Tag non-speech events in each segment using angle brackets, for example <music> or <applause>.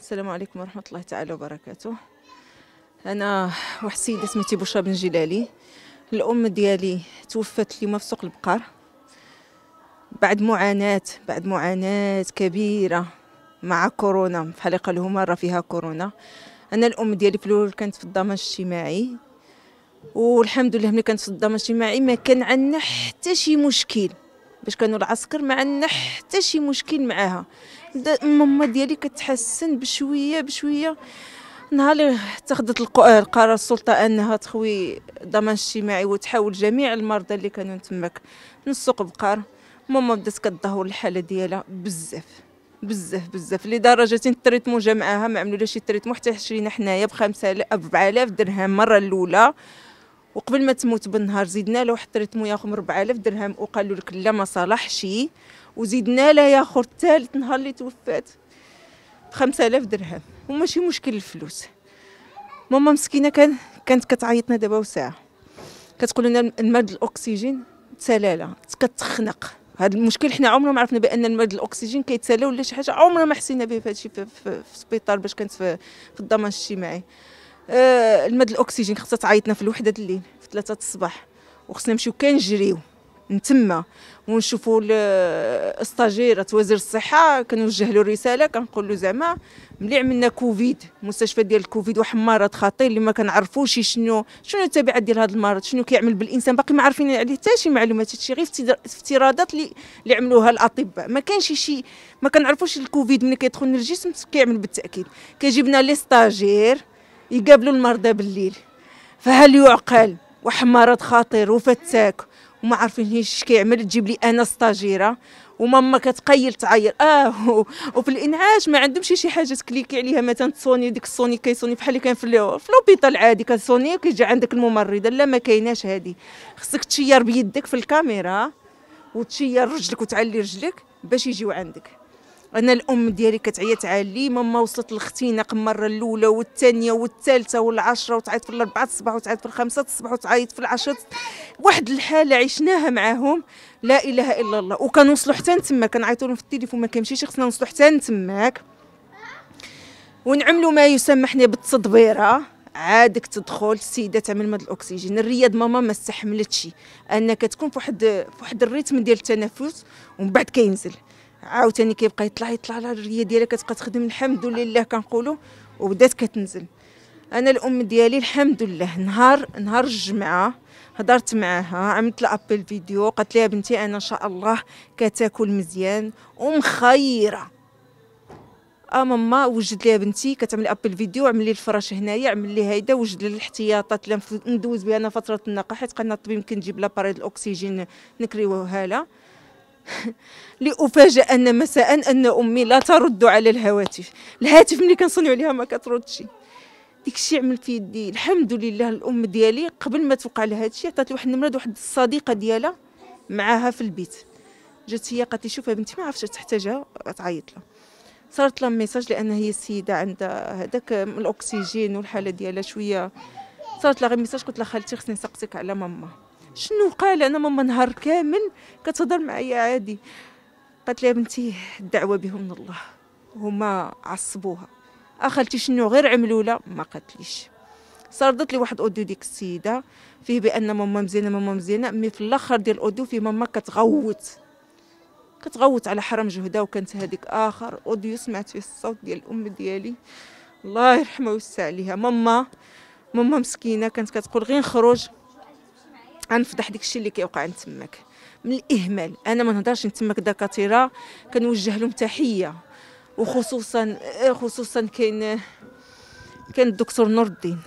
السلام عليكم ورحمة الله تعالى وبركاته أنا واحد السيدة سميتي بشرى بن جلالي الأم ديالي توفت اليوم في سوق البقر بعد معاناة بعد معاناة كبيرة مع كورونا بحال قالوا راه فيها كورونا أنا الأم ديالي في الأول كانت في الضمان الاجتماعي والحمد لله ملي كانت في الضمان الاجتماعي ما كان عندنا حتى شي مشكل باش كانوا العسكر ما عندنا حتى شي مشكل معاها ماما ديالي كتحسن بشويه بشويه نهار اللي اتخذت القرار السلطه انها تخوي الضمان الاجتماعي وتحاول جميع المرضى اللي كانوا تماك من بقار ماما بدات كتدهور الحاله ديالها بزاف بزاف بزاف لدرجه تريت جا معاها ما عملوا لها شي تريتمون حتى شرينا حنايا ب 5000 4000 درهم مره الاولى وقبل ما تموت بالنهار زدنا له واحد مو ياخذ 4000 درهم وقالوا لك لا ما صالحش وزيدنا لها يا اخر الثالث نهار اللي توفات ب 5000 درهم وماشي مشكل الفلوس ماما مسكينه كان كانت كتعيطنا دابا وساعه كتقول لنا الماد الاكسجين تسلاله كتخنق هذا المشكل حنا عمرنا ما عرفنا بان الماد الاكسجين كيتسالى ولا شي حاجه عمرنا ما حسينا به فهادشي في, في, في السبيطار باش كانت في, في الضمان الاجتماعي آه الاكسجين خصها تعيطنا في الوحده الليل في ثلاثة الصباح وخصنا نمشيو كنجريو من تما ونشوفوا الستاجير وزير الصحه كنوجه له رساله كنقول له زعما ملي عملنا كوفيد مستشفى ديال الكوفيد واحد المرض خطير اللي ما كنعرفوش شنو شنو التبعات ديال هذا المرض شنو كيعمل بالانسان باقي ما عارفين عليه حتى شي معلومات هادشي غير افتراضات اللي اللي عملوها الاطباء ما كانش شي ما كنعرفوش الكوفيد ملي كيدخل للجسم كيعمل بالتاكيد كيجيبنا لي ستاجير يقابلوا المرضى بالليل فهل يعقل واحد مرض خطير وفتاك وما عارفينش اش كيعمل تجيب لي انا ستاجيره وماما كتقيل تعير اه وفي الانعاش ما عندهمش شي حاجه تكليكي عليها مثلا تصوني ديك الصوني كيصوني بحال اللي كان في لوبيتال عادي كتصوني وكيجي عندك الممرضه لا ما كايناش هذه خصك تشير بيدك في الكاميرا وتشير رجلك وتعلي رجلك باش يجيو عندك انا الام ديالي كتعيط علي ماما وصلت لختينق المره الاولى والثانيه والثالثه والعشره وتعيط في الاربعه الصباح وتعيط في الخمسه الصباح وتعيط في العشره واحد الحاله عشناها معاهم لا اله الا الله وكنوصلوا حتى تما كنعيطوا لهم في التليفون ما كيمشيش خصنا نوصلوا حتى تماك ونعملوا ما يسمى حنا بالتدبيره عادك تدخل السيده تعمل مد الاكسجين الرياض ماما ما استحملتش انك تكون في واحد في واحد الريتم ديال التنفس ومن بعد كينزل عاوتاني كيبقى يطلع يطلع على الريه ديالها كتبقى تخدم الحمد لله كنقولوا وبدات كتنزل انا الام ديالي الحمد لله نهار نهار الجمعه هضرت معاها عملت لها ابل فيديو قالت لي بنتي انا ان شاء الله كتاكل مزيان ومخيره اه ماما وجد لي بنتي كتعمل ابل فيديو عمل لي الفراش هنايا عمل لي هيدا وجد لي الاحتياطات اللي ندوز بها انا فتره النقاح حيت قالنا الطبيب يمكن نجيب لاباري الاكسجين نكريوها لها <laughs> لأفاجأ ان مساء ان امي لا ترد على الهواتف الهاتف ملي كنصنع عليها ما كتردش ديك الشيء عملت في يدي الحمد لله الام ديالي قبل ما توقع لها هادشي عطات لي واحد النمره واحد الصديقه ديالها معاها في البيت جات هي قالت لي شوف بنتي ما عرفتش تحتاجها تعيط لها صارت لها ميساج لان هي السيده عندها هذاك الاكسجين والحاله ديالها شويه صارت لها غير ميساج قلت لها خالتي خصني نسقسيك على ماما شنو قال انا ماما نهار كامل كتهضر معايا عادي قالت لها بنتي الدعوه بهم من الله هما عصبوها اخالتي شنو غير لها ما قالتليش صردت لي واحد اوديو ديك السيده فيه بان ماما مزيانه ماما مزيانه مي في الاخر ديال الاوديو فيه ماما كتغوت كتغوت على حرم جهده وكانت هذيك اخر اوديو سمعت فيه الصوت ديال الام ديالي الله يرحمها ويوسع عليها ماما ماما مسكينه كانت كتقول غير نخرج غنفضح داك الشيء اللي كيوقع عند تماك من الاهمال انا ما نهضرش تماك دكاتره كنوجه لهم تحيه وخصوصا خصوصا كاين كان الدكتور نور الدين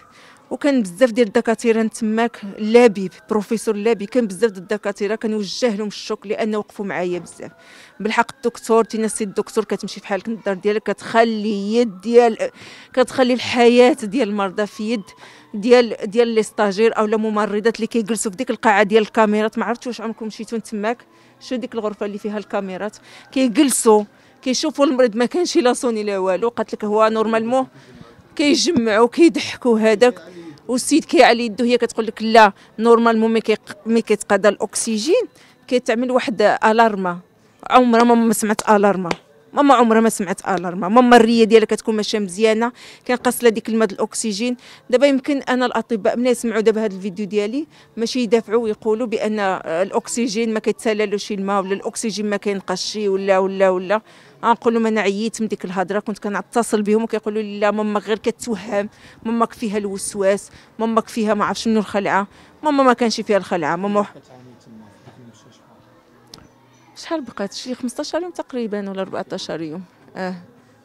وكان بزاف ديال الدكاتره تماك لابيب بروفيسور لابيب كان بزاف ديال الدكاتره كنوجه لهم الشكر لان وقفوا معايا بزاف بالحق الدكتور تينا السيد الدكتور كتمشي في حالك الدار ديالك كتخلي يد ديال كتخلي الحياه ديال المرضى في يد ديال ديال لي ستاجير اولا ممرضات اللي كيجلسوا في ديك القاعه ديال الكاميرات ما عرفتش واش عمركم مشيتو تماك شو ديك الغرفه اللي فيها الكاميرات كيجلسوا كيشوفوا المريض ما كانش لا صوني لا والو قالت لك هو نورمالمون كيجمعوا كيضحكوا هذاك والسيد كيعلي يده هي كتقول لك لا نورمالمون مي كيتقاد الاكسجين كيتعمل واحد الارما عمرها ما سمعت الارما ماما عمرها ما سمعت الارما ماما الريه ديالها كتكون ماشيه مزيانه كنقص لها ديك الماء الاكسجين دابا يمكن انا الاطباء ملي يسمعوا دابا هذا الفيديو ديالي ماشي يدافعوا ويقولوا بان الاكسجين ما كيتسللوش الماء ولا الاكسجين ما كينقصش ولا ولا ولا غنقول لهم انا عييت من ديك الهضره كنت كنتصل بهم وكيقولوا لي لا ماما غير كتوهم ماما فيها الوسواس ماما فيها ما عرفش منو الخلعه ماما ما كانش فيها الخلعه ماما شحال بقات شي 15 يوم تقريبا ولا 14 يوم اه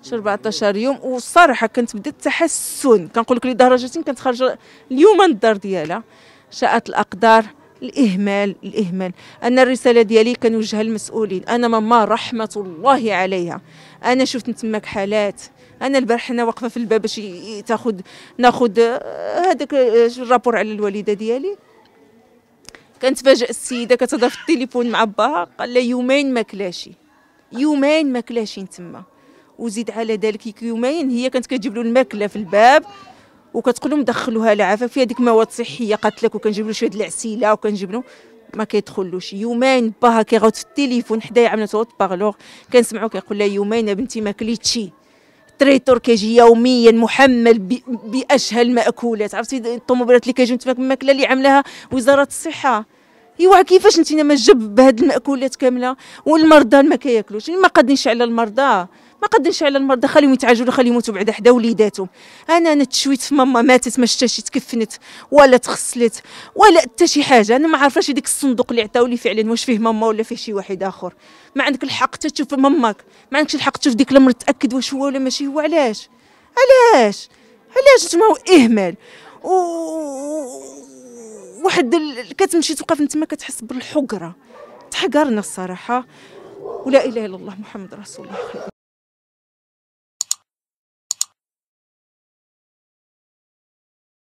شي 14 يوم والصراحه كانت بدات التحسن كنقول لك لدرجه كانت خارجه اليوم من الدار ديالها شاءت الاقدار الاهمال الاهمال انا الرساله ديالي كنوجهها للمسؤولين انا ماما رحمه الله عليها انا شفت تماك حالات انا البارح حنا واقفه في الباب باش تاخذ ناخذ آه، هذاك آه، الرابور على الوالده ديالي كنتفاجئ السيده كتهضر في التليفون مع باها قال لها يومين ما كلاشي يومين ما كلاشي تما وزيد على ذلك يومين هي كانت كتجيب له الماكله في الباب وكتقول لهم دخلوها العافيه فيها مواد المواد قالت لك وكنجيب له شويه العسيله وكنجيب له ما كيدخلوش يومين باها كيغوت في التليفون حدايا عملت اوت بارلور كنسمعو كيقول لها يومين يا بنتي ما كليتشي تري يجي يوميا محمل باشهى الماكولات عرفتي الطوموبيلات اللي كيجيو تفاك الماكله اللي عاملاها وزاره الصحه ايوا كيفاش انت ما جب بهاد الماكولات كامله والمرضى ما كياكلوش ما قادنيش على المرضى ما قدنش على المرضى خليهم يتعالجوا خليهم يموتوا بعدا حدا وليداتهم انا انا تشويت في ماما ماتت ما شتاش تكفنت ولا تغسلت ولا حتى شي حاجه انا ما عارفاش ديك الصندوق اللي عطاولي فعلا واش فيه ماما ولا فيه شي واحد اخر ما عندك الحق حتى تشوف ماماك ما عندكش الحق تشوف ديك المرض تاكد واش هو ولا ماشي هو علاش علاش علاش تما هو اهمال و... واحد ال... كتمشي توقف تما كتحس بالحقره تحقرنا الصراحه ولا اله الا الله محمد رسول الله